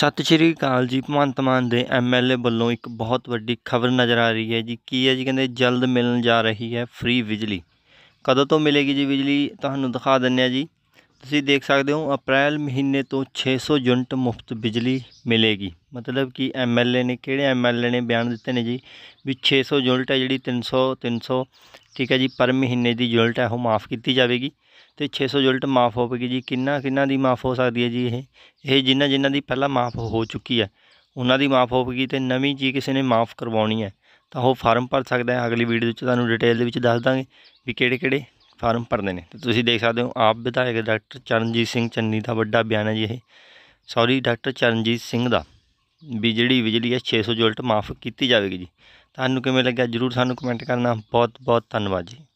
ਸਤਿ ਸ਼੍ਰੀ ਅਕਾਲ ਜੀ ਭਗਵੰਤ ਮਾਨ ਦੇ ਐਮਐਲਏ ਵੱਲੋਂ ਇੱਕ ਬਹੁਤ ਵੱਡੀ ਖਬਰ ਨਜ਼ਰ ਆ ਰਹੀ ਹੈ ਜੀ ਕੀ ਹੈ ਜੀ ਕਹਿੰਦੇ ਜਲਦ ਮਿਲਣ ਜਾ ਰਹੀ ਹੈ ਫ੍ਰੀ ਬਿਜਲੀ ਕਦੋਂ ਤੋਂ ਮਿਲੇਗੀ ਜੀ ਬਿਜਲੀ ਤੁਹਾਨੂੰ ਦਿਖਾ ਦਿੰਨੇ ਆ ਜੀ ਤੁਸੀਂ ਦੇਖ ਸਕਦੇ ਹੋ ਅਪ੍ਰੈਲ ਮਹੀਨੇ ਤੋਂ 600 ਯੂਨਿਟ ਮੁਫਤ ਬਿਜਲੀ ਮਿਲੇਗੀ ਮਤਲਬ ਕਿ ਐਮਐਲਏ ਨੇ ਕਿਹੜੇ ਐਮਐਲਏ ਨੇ ਬਿਆਨ ਦਿੱਤੇ ਨੇ ਜੀ ਵੀ 600 ਯੂਨਿਟ ਹੈ ਜਿਹੜੀ 300 300 ਠੀਕ ਹੈ ਜੀ ਪਰ ਮਹੀਨੇ ਦੀ ਯੂਨਿਟ ਹੈ ਉਹ ਮਾਫ ਕੀਤੀ ਜਾਵੇਗੀ ਤੇ 600 ਯੂਨਿਟ ਮਾਫ ਹੋਵੇਗੀ ਜੀ ਕਿੰਨਾ ਕਿੰਨਾ ਦੀ ਮਾਫ ਹੋ ਸਕਦੀ ਹੈ ਜੀ ਇਹ ਇਹ ਜਿਨ੍ਹਾਂ ਜਿਨ੍ਹਾਂ ਦੀ ਪਹਿਲਾਂ ਮਾਫ ਹੋ ਚੁੱਕੀ ਹੈ ਉਹਨਾਂ ਦੀ ਮਾਫ ਹੋਵੇਗੀ ਤੇ ਨਵੀਂ ਜੀ ਕਿਸੇ ਨੇ ਮਾਫ ਕਰਵਾਉਣੀ ਹੈ ਤਾਂ ਉਹ ਫਾਰਮ ਭਰ ਸਕਦਾ ਹੈ ਅਗਲੀ ਵੀਡੀਓ ਵਿੱਚ ਤੁਹਾਨੂੰ ਡਿਟੇਲ ਦੇ ਵਿੱਚ ਦੱਸ ਦਾਂਗੇ ਵੀ ਕਿਹੜੇ ਕਿਹੜੇ ਫਾਰਮ ਭਰਦੇ ਨੇ ਤੇ ਤੁਸੀਂ ਦੇਖ ਸਕਦੇ ਹੋ ਆਪ ਵਿਧਾਇਕ ਡਾਕਟਰ ਚਰਨਜੀਤ ਸਿੰਘ ਚੰਨੀ ਦਾ ਵੱਡਾ ਬਿਆਨ ਹੈ ਜੀ ਇਹ ਸੌਰੀ ਡਾਕਟਰ ਚਰਨਜੀਤ ਸਿੰਘ ਦਾ ਵੀ ਜਿਹੜੀ ਬਿਜਲੀ ਹੈ 600 ਜੋਲਟ ਮਾਫ ਕੀਤੀ ਜਾਵੇਗੀ ਜੀ ਤੁਹਾਨੂੰ ਕਿਵੇਂ ਲੱਗਿਆ ਜਰੂਰ ਸਾਨੂੰ ਕਮੈਂਟ ਕਰਨਾ ਬਹੁਤ ਬਹੁਤ ਧੰਨਵਾਦ ਜੀ